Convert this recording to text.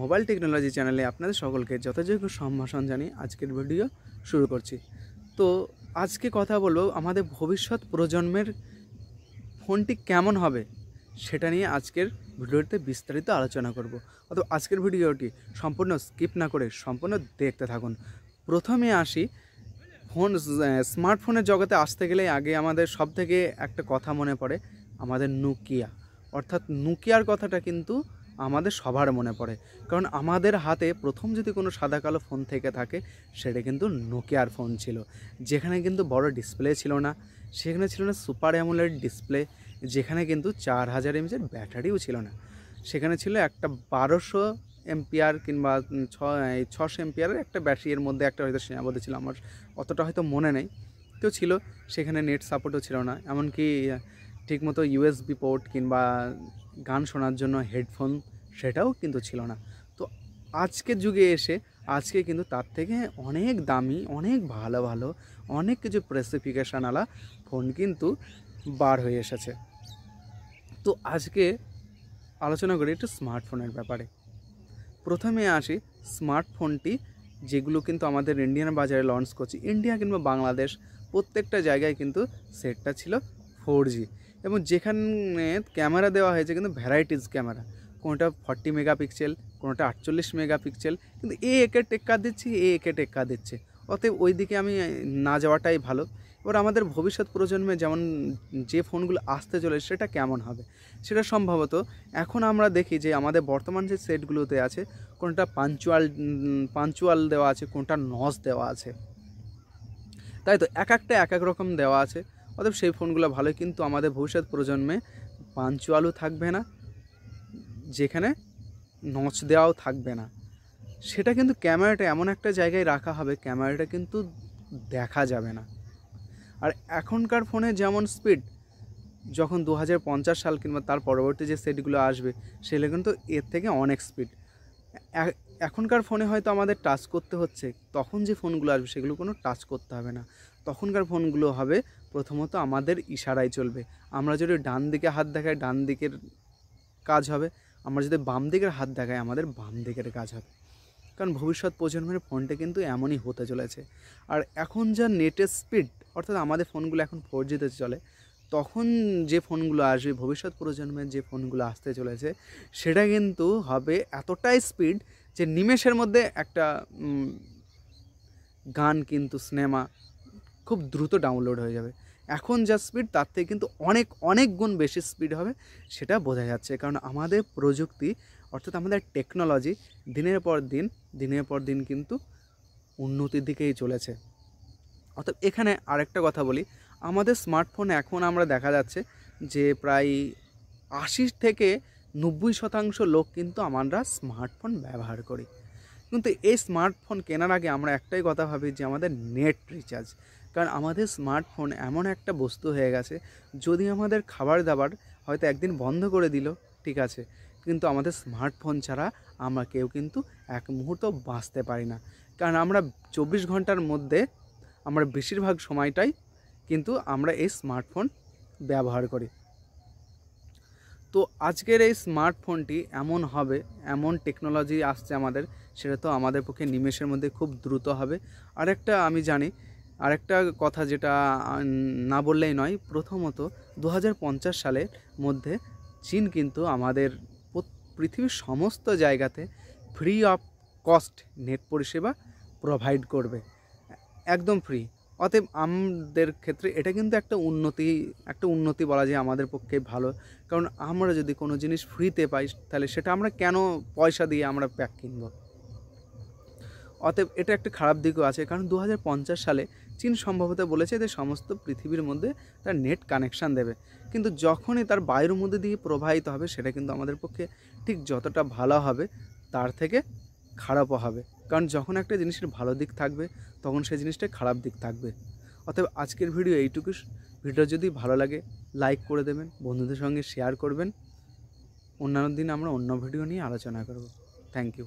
mobile technology চ্যানেলে আপনাদের সকলকে যথাযোগ্য সম্ভাষণ জানিয়ে আজকের ভিডিও শুরু করছি তো আজকে কথা বলবো আমাদের ভবিষ্যৎ প্রজন্মের ফোনটি কেমন হবে সেটা নিয়ে আজকের ভিডিওতে বিস্তারিত আলোচনা করব অত আজকের ভিডিওটি সম্পূর্ণ স্কিপ না করে সম্পূর্ণ দেখতে থাকুন প্রথমে আসি ফোন স্মার্টফোনের জগতে আসতে গেলে আগে আমাদের সব থেকে একটা কথা মনে পড়ে আমাদের নোকিয়া অর্থাৎ নোকিয়ার কথাটা কিন্তু আমাদের সবার মনে পড়ে কারণ আমাদের হাতে প্রথম যদি কোনো সাদা কালো ফোন থেকে থাকে সেটা কিন্তু নোকিয়ার ফোন ছিল যেখানে কিন্তু বড় ডিসপ্লে ছিল না সেখানে ছিল না সুপার অ্যামোলেড ডিসপ্লে যেখানে কিন্তু চার হাজার এমএচের ব্যাটারিও ছিল না সেখানে ছিল একটা বারোশো এমপিআর কিংবা ছ ছশো এমপিআরের একটা ব্যাটারির মধ্যে একটা হয়তো সীমাবদ্ধ ছিল আমার অতটা হয়তো মনে নেই তো ছিল সেখানে নেট সাপোর্টও ছিল না এমনকি ঠিকমতো ইউএসবি পোর্ট কিংবা গান শোনার জন্য হেডফোন সেটাও কিন্তু ছিল না তো আজকের যুগে এসে আজকে কিন্তু তার থেকে অনেক দামি অনেক ভালো ভালো অনেক কিছু প্রেসিফিকেশানওয়ালা ফোন কিন্তু বার হয়ে এসেছে তো আজকে আলোচনা করি একটু স্মার্টফোনের ব্যাপারে প্রথমে আসি স্মার্টফোনটি যেগুলো কিন্তু আমাদের ইন্ডিয়ান বাজারে লঞ্চ করছি ইন্ডিয়া কিংবা বাংলাদেশ প্রত্যেকটা জায়গায় কিন্তু সেটটা ছিল ফোর এবং যেখানে ক্যামেরা দেওয়া হয়েছে কিন্তু ভ্যারাইটিস ক্যামেরা কোনোটা ফর্টি মেগাপিক্সেল কোনোটা আটচল্লিশ মেগাপিক্সেল কিন্তু এ একে টেক্কা দিচ্ছে এ একে টেক্কা দিচ্ছে অতএব ওই দিকে আমি না যাওয়াটাই ভালো এবার আমাদের ভবিষ্যৎ প্রজন্মে যেমন যে ফোনগুলো আসতে চলেছে সেটা কেমন হবে সেটা সম্ভবত এখন আমরা দেখি যে আমাদের বর্তমান যে সেটগুলোতে আছে কোনটা পাঞ্চুয়াল পাঞ্চুয়াল দেওয়া আছে কোনটা নস দেওয়া আছে তাই তো এক একটা এক এক রকম দেওয়া আছে অতএব সেই ফোনগুলো ভালো কিন্তু আমাদের ভবিষ্যৎ প্রজন্মে পাঞ্চুয়ালও থাকবে না যেখানে নচ দেওয়াও থাকবে না সেটা কিন্তু ক্যামেরাটা এমন একটা জায়গায় রাখা হবে ক্যামেরাটা কিন্তু দেখা যাবে না আর এখনকার ফোনে যেমন স্পিড যখন দু সাল কিংবা তার পরবর্তী যে সেটগুলো আসবে সেগুলো কিন্তু এর থেকে অনেক স্পিড এখনকার ফোনে হয়তো আমাদের টাচ করতে হচ্ছে তখন যে ফোনগুলো আসবে সেগুলো কোনো টাচ করতে হবে না তখনকার ফোনগুলো হবে প্রথমত আমাদের ইশারায় চলবে আমরা যদি ডান দিকে হাত দেখাই ডান দিকের কাজ হবে আমরা যদি বাম দিকের হাত দেখাই আমাদের বাম দিকের কাজ হবে কারণ ভবিষ্যৎ প্রজন্মের ফোনটা কিন্তু এমনই হতে চলেছে আর এখন যা নেটের স্পিড অর্থাৎ আমাদের ফোনগুলো এখন ফোর জিতে চলে তখন যে ফোনগুলো আসবে ভবিষ্যৎ প্রজন্মের যে ফোনগুলো আসতে চলেছে সেটা কিন্তু হবে এতটাই স্পিড যে নিমেষের মধ্যে একটা গান কিন্তু সিনেমা খুব দ্রুত ডাউনলোড হয়ে যাবে এখন যা স্পিড তার থেকে কিন্তু অনেক অনেক গুণ বেশি স্পিড হবে সেটা বোঝা যাচ্ছে কারণ আমাদের প্রযুক্তি অর্থাৎ আমাদের টেকনোলজি দিনের পর দিন দিনের পর দিন কিন্তু উন্নতির দিকেই চলেছে অর্থাৎ এখানে আরেকটা কথা বলি আমাদের স্মার্টফোনে এখন আমরা দেখা যাচ্ছে যে প্রায় আশি থেকে নব্বই শতাংশ লোক কিন্তু আমরা স্মার্টফোন ব্যবহার করি কিন্তু এই স্মার্টফোন কেনার আগে আমরা একটাই কথা ভাবি যে আমাদের নেট রিচার্জ কারণ আমাদের স্মার্টফোন এমন একটা বস্তু হয়ে গেছে যদি আমাদের খাবার দাবার হয়তো একদিন বন্ধ করে দিল ঠিক আছে কিন্তু আমাদের স্মার্টফোন ছাড়া আমরা কেউ কিন্তু এক মুহূর্ত বাঁচতে পারি না কারণ আমরা চব্বিশ ঘন্টার মধ্যে আমরা বেশিরভাগ সময়টাই কিন্তু আমরা এই স্মার্টফোন ব্যবহার করি তো আজকের এই স্মার্টফোনটি এমন হবে এমন টেকনোলজি আসছে আমাদের সেটা তো আমাদের পক্ষে নিমেষের মধ্যে খুব দ্রুত হবে আরেকটা আমি জানি আরেকটা কথা যেটা না বললেই নয় প্রথমত দু সালের মধ্যে চীন কিন্তু আমাদের পৃথিবীর সমস্ত জায়গাতে ফ্রি অফ কস্ট নেট পরিষেবা প্রোভাইড করবে একদম ফ্রি অতএব আমাদের ক্ষেত্রে এটা কিন্তু একটা উন্নতি একটা উন্নতি বলা যায় আমাদের পক্ষে ভালো কারণ আমরা যদি কোনো জিনিস ফ্রিতে পাই তাহলে সেটা আমরা কেন পয়সা দিয়ে আমরা প্যাক কিনবো অতএব এটা একটা খারাপ দিকও আছে কারণ দু সালে চীন সম্ভবত বলেছে যে সমস্ত পৃথিবীর মধ্যে তার নেট কানেকশান দেবে কিন্তু যখনই তার বায়ুর মধ্যে দিয়ে প্রবাহিত হবে সেটা কিন্তু আমাদের পক্ষে ঠিক যতটা ভালো হবে তার থেকে খারাপও হবে কারণ যখন একটা জিনিসের ভালো দিক থাকবে তখন সেই জিনিসটা খারাপ দিক থাকবে অতএব আজকের ভিডিও এইটুকু ভিডিও যদি ভালো লাগে লাইক করে দেবেন বন্ধুদের সঙ্গে শেয়ার করবেন অন্যান্য দিন আমরা অন্য ভিডিও নিয়ে আলোচনা করব থ্যাংক ইউ